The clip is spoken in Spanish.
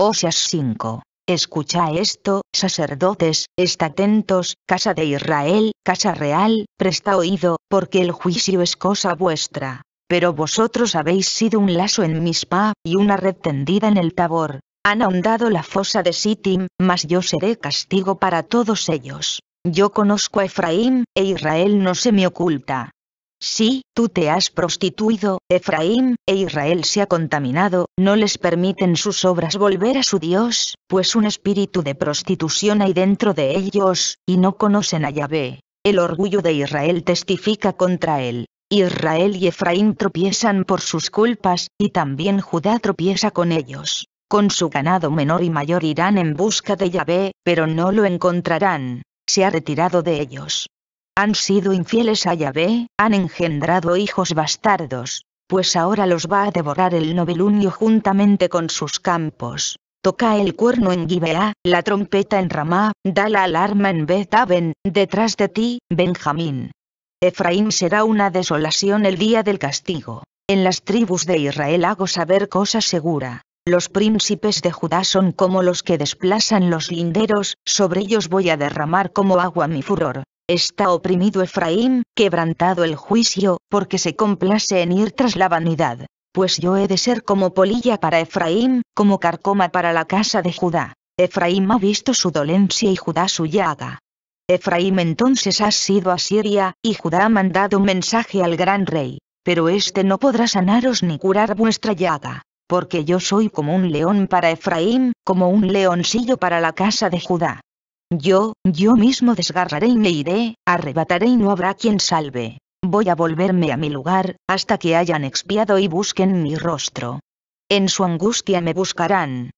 Oseas 5. Escucha esto, sacerdotes, está atentos, casa de Israel, casa real, presta oído, porque el juicio es cosa vuestra. Pero vosotros habéis sido un lazo en mis Mispa, y una red tendida en el Tabor. Han ahondado la fosa de Sittim, mas yo seré castigo para todos ellos. Yo conozco a Efraín, e Israel no se me oculta. Sí, tú te has prostituido, Efraín, e Israel se ha contaminado, no les permiten sus obras volver a su Dios, pues un espíritu de prostitución hay dentro de ellos, y no conocen a Yahvé. El orgullo de Israel testifica contra él. Israel y Efraín tropiezan por sus culpas, y también Judá tropieza con ellos. Con su ganado menor y mayor irán en busca de Yahvé, pero no lo encontrarán. Se ha retirado de ellos han sido infieles a Yahvé, han engendrado hijos bastardos, pues ahora los va a devorar el novilunio juntamente con sus campos. Toca el cuerno en Gibeá, la trompeta en Ramá, da la alarma en Bet Aven, detrás de ti, Benjamín. Efraín será una desolación el día del castigo. En las tribus de Israel hago saber cosa segura. Los príncipes de Judá son como los que desplazan los linderos, sobre ellos voy a derramar como agua mi furor, Está oprimido Efraín, quebrantado el juicio, porque se complace en ir tras la vanidad. Pues yo he de ser como polilla para Efraín, como carcoma para la casa de Judá. Efraín ha visto su dolencia y Judá su llaga. Efraín entonces ha sido a Siria, y Judá ha mandado un mensaje al gran rey. Pero éste no podrá sanaros ni curar vuestra llaga. Porque yo soy como un león para Efraín, como un leoncillo para la casa de Judá. Yo, yo mismo desgarraré y me iré, arrebataré y no habrá quien salve. Voy a volverme a mi lugar, hasta que hayan expiado y busquen mi rostro. En su angustia me buscarán,